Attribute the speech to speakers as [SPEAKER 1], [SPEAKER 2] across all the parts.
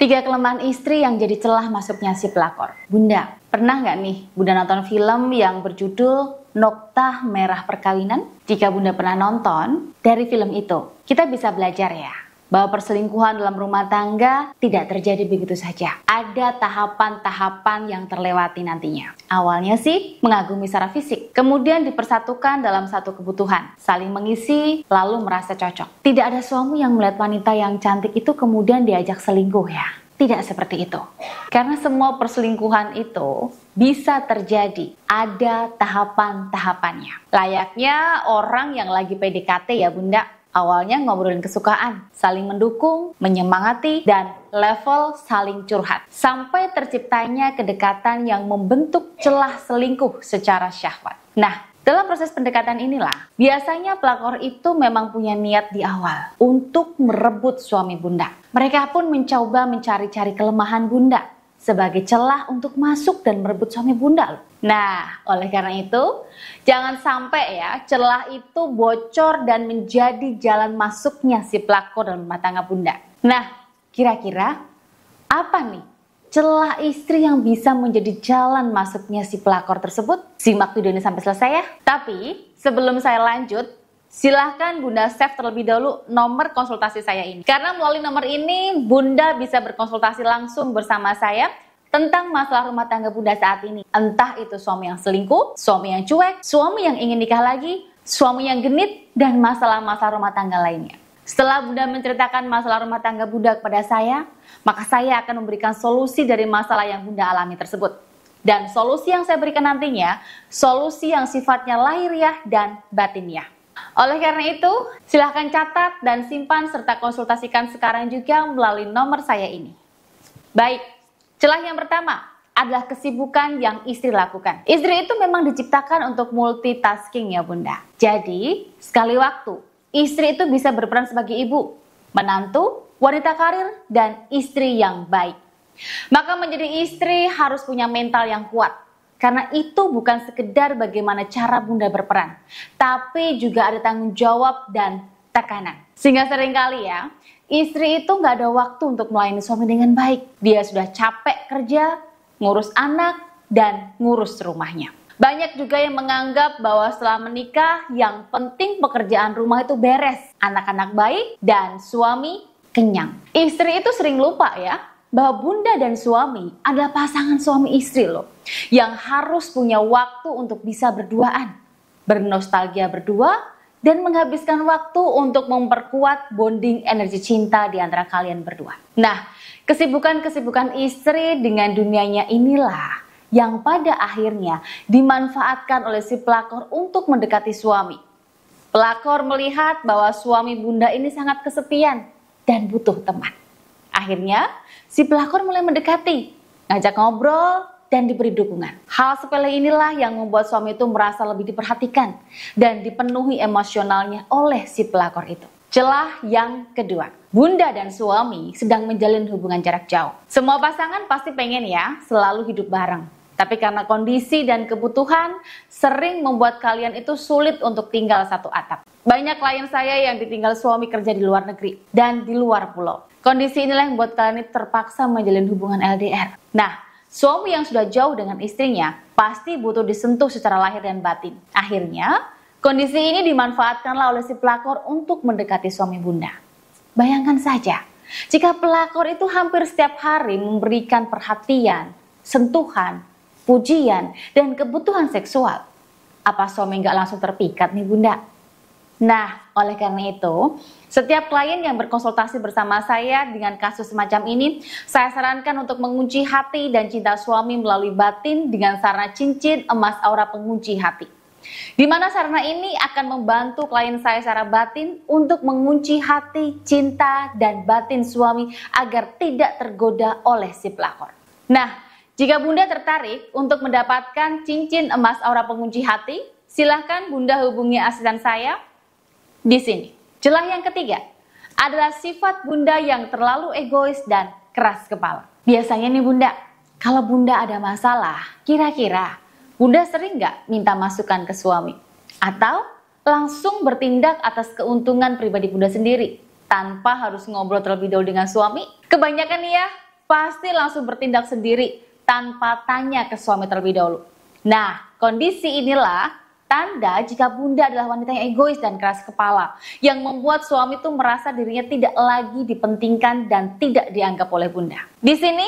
[SPEAKER 1] Tiga kelemahan istri yang jadi celah masuknya si pelakor. Bunda, pernah nggak nih Bunda nonton film yang berjudul Noktah Merah Perkawinan? Jika Bunda pernah nonton, dari film itu kita bisa belajar ya bahwa perselingkuhan dalam rumah tangga tidak terjadi begitu saja. Ada tahapan-tahapan yang terlewati nantinya. Awalnya sih mengagumi secara fisik, kemudian dipersatukan dalam satu kebutuhan, saling mengisi, lalu merasa cocok. Tidak ada suami yang melihat wanita yang cantik itu kemudian diajak selingkuh ya. Tidak seperti itu. Karena semua perselingkuhan itu bisa terjadi. Ada tahapan-tahapannya. Layaknya orang yang lagi PDKT ya bunda, Awalnya ngobrolin kesukaan, saling mendukung, menyemangati, dan level saling curhat. Sampai terciptanya kedekatan yang membentuk celah selingkuh secara syahwat. Nah, dalam proses pendekatan inilah, biasanya pelakor itu memang punya niat di awal untuk merebut suami bunda. Mereka pun mencoba mencari-cari kelemahan bunda sebagai celah untuk masuk dan merebut suami bunda Nah, oleh karena itu, jangan sampai ya celah itu bocor dan menjadi jalan masuknya si pelaku dalam rumah tangga bunda. Nah, kira-kira apa nih celah istri yang bisa menjadi jalan masuknya si pelakor tersebut? Simak video ini sampai selesai ya. Tapi sebelum saya lanjut, Silahkan Bunda save terlebih dahulu nomor konsultasi saya ini. Karena melalui nomor ini Bunda bisa berkonsultasi langsung bersama saya tentang masalah rumah tangga Bunda saat ini. Entah itu suami yang selingkuh, suami yang cuek, suami yang ingin nikah lagi, suami yang genit, dan masalah-masalah rumah tangga lainnya. Setelah Bunda menceritakan masalah rumah tangga Bunda kepada saya, maka saya akan memberikan solusi dari masalah yang Bunda alami tersebut. Dan solusi yang saya berikan nantinya, solusi yang sifatnya lahiriah dan batiniah. Oleh karena itu, silahkan catat dan simpan serta konsultasikan sekarang juga melalui nomor saya ini. Baik, celah yang pertama adalah kesibukan yang istri lakukan. Istri itu memang diciptakan untuk multitasking ya bunda. Jadi, sekali waktu, istri itu bisa berperan sebagai ibu, menantu, wanita karir, dan istri yang baik. Maka menjadi istri harus punya mental yang kuat, karena itu bukan sekedar bagaimana cara Bunda berperan, tapi juga ada tanggung jawab dan tekanan. Sehingga sering kali ya, istri itu nggak ada waktu untuk melayani suami dengan baik. Dia sudah capek kerja, ngurus anak, dan ngurus rumahnya. Banyak juga yang menganggap bahwa setelah menikah yang penting pekerjaan rumah itu beres, anak-anak baik, dan suami kenyang. Istri itu sering lupa ya bahwa bunda dan suami adalah pasangan suami istri loh yang harus punya waktu untuk bisa berduaan, bernostalgia berdua, dan menghabiskan waktu untuk memperkuat bonding energi cinta di antara kalian berdua. Nah, kesibukan-kesibukan istri dengan dunianya inilah yang pada akhirnya dimanfaatkan oleh si pelakor untuk mendekati suami. Pelakor melihat bahwa suami bunda ini sangat kesepian dan butuh teman. Akhirnya, si pelakor mulai mendekati, ngajak ngobrol, dan diberi dukungan. Hal sepele inilah yang membuat suami itu merasa lebih diperhatikan dan dipenuhi emosionalnya oleh si pelakor itu. Celah yang kedua, bunda dan suami sedang menjalin hubungan jarak jauh. Semua pasangan pasti pengen ya selalu hidup bareng. Tapi karena kondisi dan kebutuhan sering membuat kalian itu sulit untuk tinggal satu atap. Banyak klien saya yang ditinggal suami kerja di luar negeri dan di luar pulau. Kondisi inilah yang membuat kalian terpaksa menjalin hubungan LDR. Nah, suami yang sudah jauh dengan istrinya pasti butuh disentuh secara lahir dan batin. Akhirnya, kondisi ini dimanfaatkanlah oleh si pelakor untuk mendekati suami bunda. Bayangkan saja, jika pelakor itu hampir setiap hari memberikan perhatian, sentuhan, pujian, dan kebutuhan seksual, apa suami nggak langsung terpikat nih bunda? Nah, oleh karena itu, setiap klien yang berkonsultasi bersama saya dengan kasus semacam ini, saya sarankan untuk mengunci hati dan cinta suami melalui batin dengan sarana cincin emas aura pengunci hati. Di mana sarana ini akan membantu klien saya secara batin untuk mengunci hati, cinta, dan batin suami agar tidak tergoda oleh si pelakor. Nah, jika Bunda tertarik untuk mendapatkan cincin emas aura pengunci hati, silahkan Bunda hubungi asisten saya di sini. Celah yang ketiga adalah sifat bunda yang terlalu egois dan keras kepala. Biasanya nih bunda, kalau bunda ada masalah, kira-kira bunda sering nggak minta masukan ke suami? Atau langsung bertindak atas keuntungan pribadi bunda sendiri tanpa harus ngobrol terlebih dahulu dengan suami? Kebanyakan nih ya, pasti langsung bertindak sendiri tanpa tanya ke suami terlebih dahulu. Nah, kondisi inilah Tanda jika bunda adalah wanita yang egois dan keras kepala, yang membuat suami itu merasa dirinya tidak lagi dipentingkan dan tidak dianggap oleh bunda. Di sini,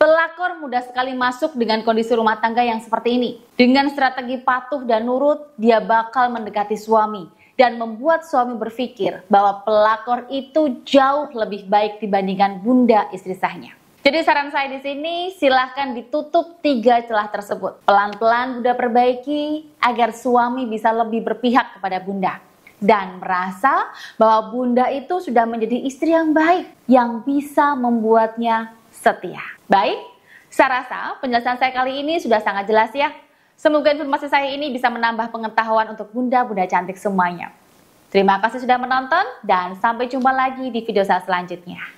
[SPEAKER 1] pelakor mudah sekali masuk dengan kondisi rumah tangga yang seperti ini. Dengan strategi patuh dan nurut, dia bakal mendekati suami dan membuat suami berpikir bahwa pelakor itu jauh lebih baik dibandingkan bunda istri sahnya. Jadi saran saya di sini silahkan ditutup tiga celah tersebut. Pelan-pelan Bunda perbaiki agar suami bisa lebih berpihak kepada Bunda dan merasa bahwa Bunda itu sudah menjadi istri yang baik yang bisa membuatnya setia. Baik, saya rasa penjelasan saya kali ini sudah sangat jelas ya. Semoga informasi saya ini bisa menambah pengetahuan untuk Bunda-Bunda cantik semuanya. Terima kasih sudah menonton dan sampai jumpa lagi di video saya selanjutnya.